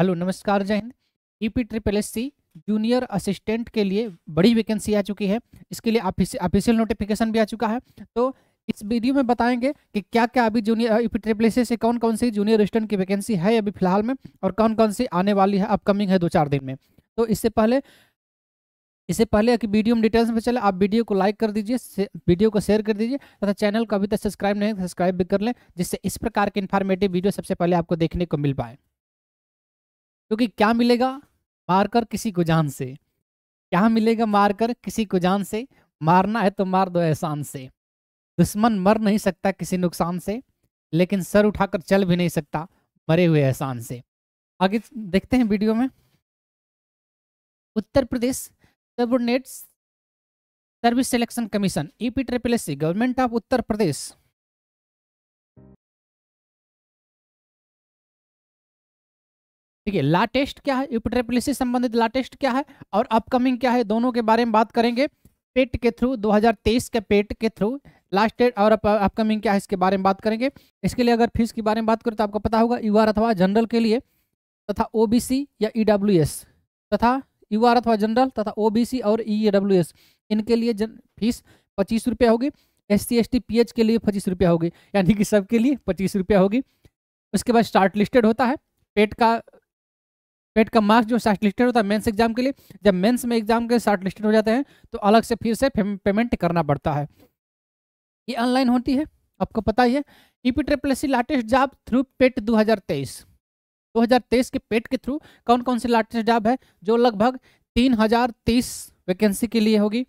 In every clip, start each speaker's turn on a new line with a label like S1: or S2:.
S1: hello नमस्कार जय हिंद U P triple S C junior assistant के लिए बड़ी वैकेंसी आ चुकी है इसके लिए ऑफिशियल नोटिफिकेशन भी आ चुका है तो इस वीडियो में बताएंगे कि क्या क्या अभी junior U P triple S C से कौन कौन सी जूनियर असिस्टेंट की वैकेंसी है अभी फिलहाल में और कौन कौन सी आने वाली है अपकमिंग है दो चार दिन में तो इससे पहले इससे पहले कि वीडियो में डिटेल्स में चले आप वीडियो को लाइक कर दीजिए वीडियो को शेयर कर दीजिए तथा चैनल को अभी तक सब्सक्राइब नहीं सब्सक्राइब भी कर लें जिससे इस प्रकार के इन्फॉर्मेटिव वीडियो सबसे पहले आपको देखने को मिल पाए क्योंकि क्या मिलेगा मारकर किसी को जान से क्या मिलेगा मारकर किसी को जान से मारना है तो मार दो एहसान से दुश्मन मर नहीं सकता किसी नुकसान से लेकिन सर उठाकर चल भी नहीं सकता मरे हुए एहसान से आगे देखते हैं वीडियो में Uttar Pradesh subordinate service selection commission UP triple S government of Uttar Pradesh ठीक है लाटेस्ट क्या है यूपट्रेपलिस से संबंधित लाटेस्ट क्या है और अपकमिंग क्या है दोनों के बारे में बात करेंगे पेट के थ्रू 2023 के पेट के थ्रू लास्ट डेट और अपकमिंग क्या है इसके बारे में बात करेंगे इसके लिए अगर फीस के बारे में बात करें तो आपको पता होगा यू अथवा जनरल के लिए तथा ओ या ई तथा यू अथवा जनरल तथा ओ और ई इनके लिए जन फीस पच्चीस रुपये होगी S C S T P H के लिए पच्चीस रुपया होगी यानी कि सबके लिए पच्चीस रुपया होगी उसके बाद स्टार्ट लिस्टेड होता है पेट का टेट का मार्क्स जो शार्ट लिस्टेड होता है मेंस एग्जाम के लिए जब मेंस में एग्जाम के शार्ट लिस्टेड हो जाते हैं तो अलग से फिर से पेमेंट करना पड़ता है ये ऑनलाइन होती है आपको पता ही है e e UP triple e C latest job through PET 2023 2023 के पेट के थ्रू कौन कौन सी लाटेस्ट जॉब है जो लगभग 3030 वैकेंसी के लिए होगी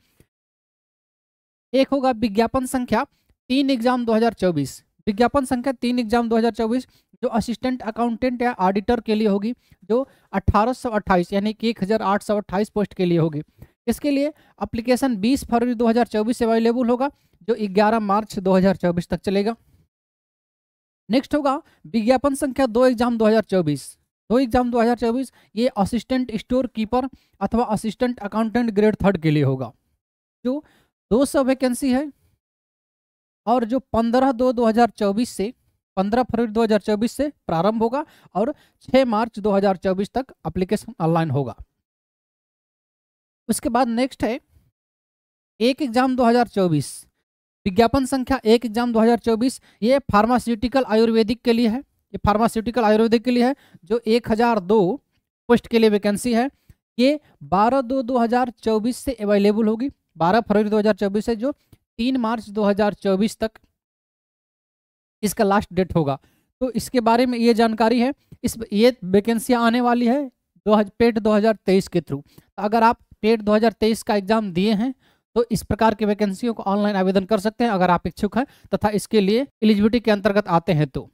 S1: एक होगा विज्ञापन संख्या तीन एग्जाम 2024 विज्ञापन संख्या तीन एग्जाम 2024 जो असिस्टेंट अकाउंटेंट या ऑडिटर के लिए होगी जो अट्ठारह यानी कि एक पोस्ट के लिए होगी इसके लिए अप्लीकेशन 20 फरवरी 2024 से अवेलेबल होगा जो 11 मार्च 2024 तक चलेगा नेक्स्ट होगा विज्ञापन संख्या दो एग्जाम 2024 दो एग्जाम 2024 ये असिस्टेंट स्टोर कीपर अथवा असिस्टेंट अकाउंटेंट ग्रेड थर्ड के लिए होगा जो दो सौ वैकेंसी है और जो पंद्रह दो 2024 से पंद्रह फरवरी 2024 से प्रारंभ होगा और 6 मार्च 2024 तक अप्लीकेशन ऑनलाइन होगा उसके बाद नेक्स्ट है एक एग्जाम 2024 विज्ञापन संख्या एक एग्जाम 2024 ये फार्मास्यूटिकल आयुर्वेदिक के लिए है ये फार्मास्यूटिकल आयुर्वेदिक के लिए है जो एक हजार दो पोस्ट के लिए वैकेंसी है ये बारह दो 2024 से अवेलेबल होगी बारह फरवरी 2024 से जो तीन मार्च 2024 तक इसका लास्ट डेट होगा तो इसके बारे में ये जानकारी है इस ये वैकेंसियाँ आने वाली है दो पेट 2023 के थ्रू तो अगर आप पेट 2023 का एग्जाम दिए हैं तो इस प्रकार की वैकेंसियों को ऑनलाइन आवेदन कर सकते हैं अगर आप इच्छुक हैं तथा इसके लिए एलिजिबिलिटी के अंतर्गत आते हैं तो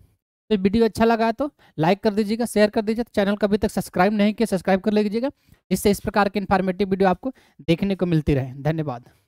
S1: तो वीडियो अच्छा लगा है तो लाइक कर दीजिएगा शेयर कर दीजिएगा चैनल को अभी तक सब्सक्राइब नहीं किया सब्सक्राइब कर लीजिएगा जिससे इस प्रकार की इन्फॉर्मेटिव वीडियो आपको देखने को मिलती रहे धन्यवाद